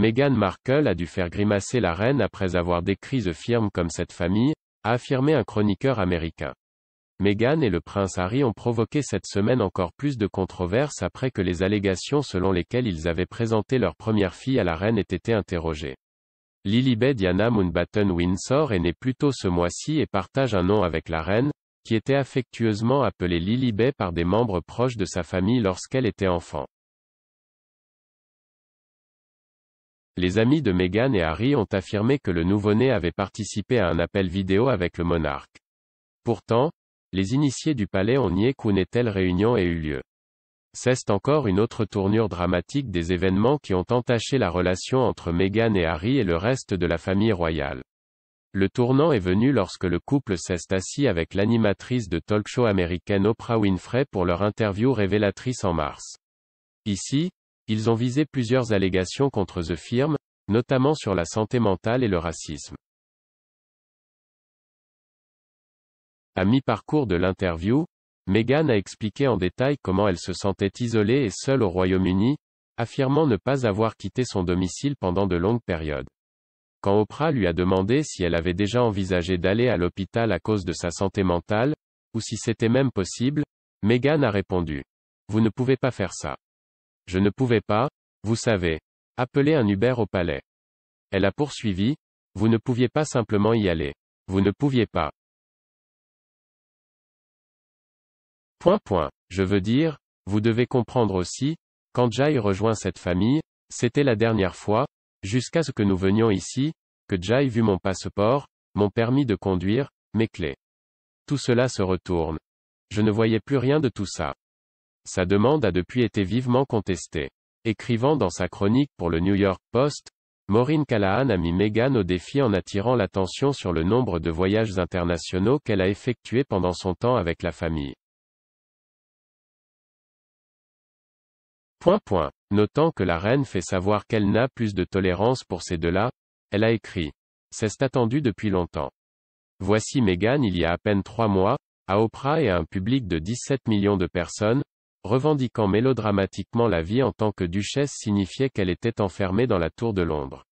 Meghan Markle a dû faire grimacer la reine après avoir décrit The Firm comme cette famille, a affirmé un chroniqueur américain. Meghan et le prince Harry ont provoqué cette semaine encore plus de controverses après que les allégations selon lesquelles ils avaient présenté leur première fille à la reine aient été interrogées. Lilibet Diana Moonbatten Windsor est née plus tôt ce mois-ci et partage un nom avec la reine, qui était affectueusement appelée Lilibet par des membres proches de sa famille lorsqu'elle était enfant. Les amis de Meghan et Harry ont affirmé que le nouveau-né avait participé à un appel vidéo avec le monarque. Pourtant, les initiés du palais ont nié qu'une telle réunion ait eu lieu. C'est encore une autre tournure dramatique des événements qui ont entaché la relation entre Meghan et Harry et le reste de la famille royale. Le tournant est venu lorsque le couple s'est assis avec l'animatrice de talk show américaine Oprah Winfrey pour leur interview révélatrice en mars. Ici, ils ont visé plusieurs allégations contre The Firm, notamment sur la santé mentale et le racisme. À mi-parcours de l'interview, Meghan a expliqué en détail comment elle se sentait isolée et seule au Royaume-Uni, affirmant ne pas avoir quitté son domicile pendant de longues périodes. Quand Oprah lui a demandé si elle avait déjà envisagé d'aller à l'hôpital à cause de sa santé mentale, ou si c'était même possible, Meghan a répondu. Vous ne pouvez pas faire ça. Je ne pouvais pas, vous savez, appeler un Uber au palais. Elle a poursuivi, vous ne pouviez pas simplement y aller. Vous ne pouviez pas. Point point. Je veux dire, vous devez comprendre aussi, quand Jai rejoint cette famille, c'était la dernière fois, jusqu'à ce que nous venions ici, que Jai vu mon passeport, mon permis de conduire, mes clés. Tout cela se retourne. Je ne voyais plus rien de tout ça. Sa demande a depuis été vivement contestée. Écrivant dans sa chronique pour le New York Post, Maureen Callahan a mis Meghan au défi en attirant l'attention sur le nombre de voyages internationaux qu'elle a effectués pendant son temps avec la famille. Point point. Notant que la reine fait savoir qu'elle n'a plus de tolérance pour ces deux-là, elle a écrit. C'est attendu depuis longtemps. Voici Meghan il y a à peine trois mois, à Oprah et à un public de 17 millions de personnes, revendiquant mélodramatiquement la vie en tant que duchesse signifiait qu'elle était enfermée dans la tour de Londres.